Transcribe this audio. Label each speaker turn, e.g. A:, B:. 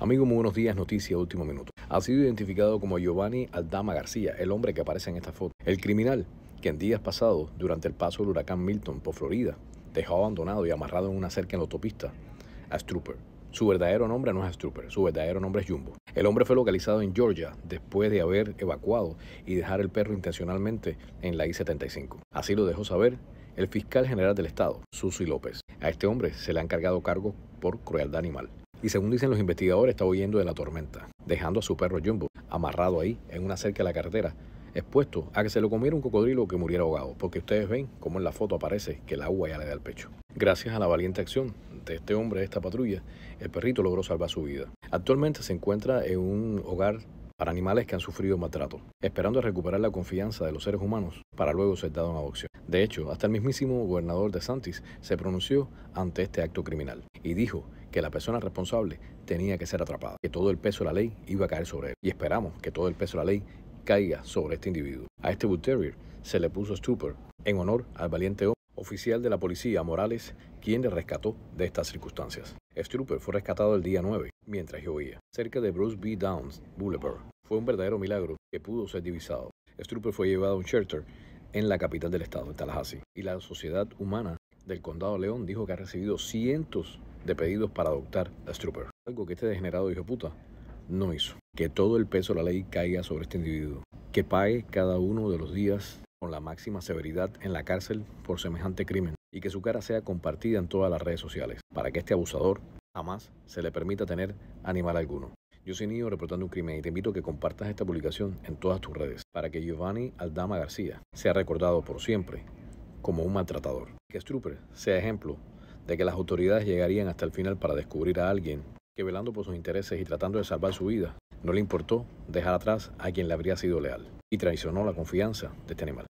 A: Amigo, muy buenos días, noticia último minuto. Ha sido identificado como Giovanni Aldama García, el hombre que aparece en esta foto. El criminal que en días pasados, durante el paso del huracán Milton por Florida, dejó abandonado y amarrado en una cerca en la autopista a Strooper. Su verdadero nombre no es Strooper, su verdadero nombre es Jumbo. El hombre fue localizado en Georgia después de haber evacuado y dejar el perro intencionalmente en la I-75. Así lo dejó saber el fiscal general del estado, Susi López. A este hombre se le han cargado cargos por crueldad animal y según dicen los investigadores está huyendo de la tormenta, dejando a su perro Jumbo amarrado ahí en una cerca de la carretera, expuesto a que se lo comiera un cocodrilo que muriera ahogado, porque ustedes ven como en la foto aparece que el agua ya le da el pecho. Gracias a la valiente acción de este hombre de esta patrulla, el perrito logró salvar su vida. Actualmente se encuentra en un hogar para animales que han sufrido maltrato, esperando recuperar la confianza de los seres humanos para luego ser dado en adopción. De hecho, hasta el mismísimo gobernador de Santis se pronunció ante este acto criminal y dijo que la persona responsable tenía que ser atrapada, que todo el peso de la ley iba a caer sobre él. Y esperamos que todo el peso de la ley caiga sobre este individuo. A este Bull Terrier se le puso Stupor en honor al valiente oficial de la policía Morales, quien le rescató de estas circunstancias. Struper fue rescatado el día 9 mientras oía. cerca de Bruce B. Downs Boulevard. Fue un verdadero milagro que pudo ser divisado. Struper fue llevado a un shelter en la capital del estado, en Tallahassee, y la Sociedad Humana del Condado de León dijo que ha recibido cientos de pedidos para adoptar a Strooper. Algo que este degenerado hijo puta no hizo. Que todo el peso de la ley caiga sobre este individuo. Que pague cada uno de los días con la máxima severidad en la cárcel por semejante crimen y que su cara sea compartida en todas las redes sociales para que este abusador jamás se le permita tener animal alguno. Yo soy Niño reportando un crimen y te invito a que compartas esta publicación en todas tus redes para que Giovanni Aldama García sea recordado por siempre como un maltratador. Que Strooper sea ejemplo de que las autoridades llegarían hasta el final para descubrir a alguien que velando por sus intereses y tratando de salvar su vida, no le importó dejar atrás a quien le habría sido leal y traicionó la confianza de este animal.